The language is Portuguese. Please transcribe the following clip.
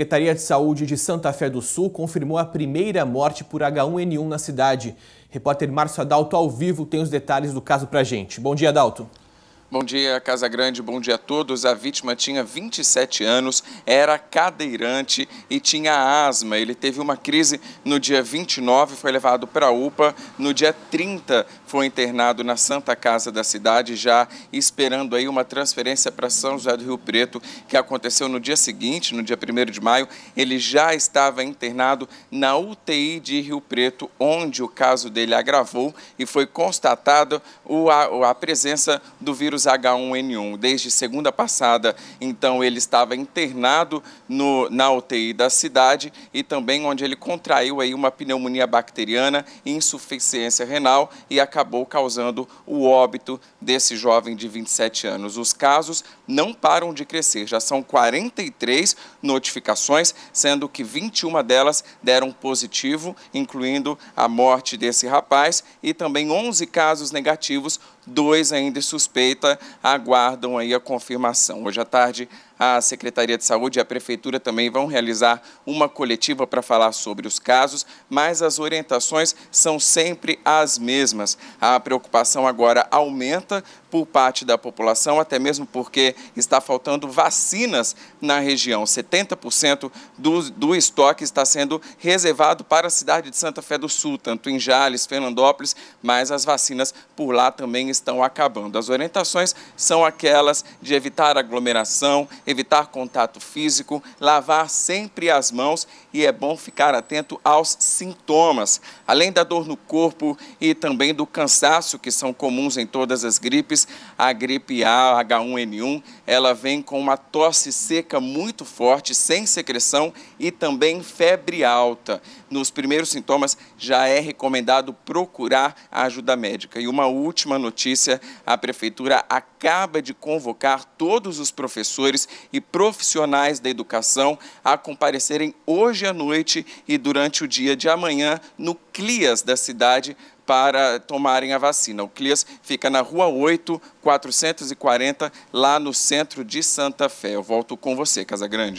Secretaria de Saúde de Santa Fé do Sul confirmou a primeira morte por H1N1 na cidade. Repórter Márcio Adalto, ao vivo, tem os detalhes do caso pra gente. Bom dia, Adalto. Bom dia, Casa Grande, bom dia a todos. A vítima tinha 27 anos, era cadeirante e tinha asma. Ele teve uma crise no dia 29, foi levado para a UPA. No dia 30, foi internado na Santa Casa da cidade, já esperando aí uma transferência para São José do Rio Preto, que aconteceu no dia seguinte, no dia 1 de maio. Ele já estava internado na UTI de Rio Preto, onde o caso dele agravou e foi constatada a presença do vírus vírus H1N1. Desde segunda passada, então, ele estava internado no, na UTI da cidade e também onde ele contraiu aí uma pneumonia bacteriana, insuficiência renal e acabou causando o óbito desse jovem de 27 anos. Os casos não param de crescer, já são 43 notificações, sendo que 21 delas deram positivo, incluindo a morte desse rapaz e também 11 casos negativos dois ainda suspeita aguardam aí a confirmação. Hoje à tarde, a Secretaria de Saúde e a Prefeitura também vão realizar uma coletiva para falar sobre os casos, mas as orientações são sempre as mesmas. A preocupação agora aumenta por parte da população, até mesmo porque está faltando vacinas na região. 70% do, do estoque está sendo reservado para a cidade de Santa Fé do Sul, tanto em Jales, Fernandópolis, mas as vacinas por lá também estão acabando. As orientações são aquelas de evitar aglomeração, evitar contato físico, lavar sempre as mãos e é bom ficar atento aos sintomas, além da dor no corpo e também do cansaço que são comuns em todas as gripes. A gripe A, H1N1, ela vem com uma tosse seca muito forte, sem secreção e também febre alta. Nos primeiros sintomas já é recomendado procurar ajuda médica. E uma última notícia, a prefeitura acaba de convocar todos os professores e profissionais da educação a comparecerem hoje à noite e durante o dia de amanhã no CLIAS da cidade para tomarem a vacina. O CLIAS fica na Rua 8, 440, lá no centro de Santa Fé. Eu volto com você, Casagrande.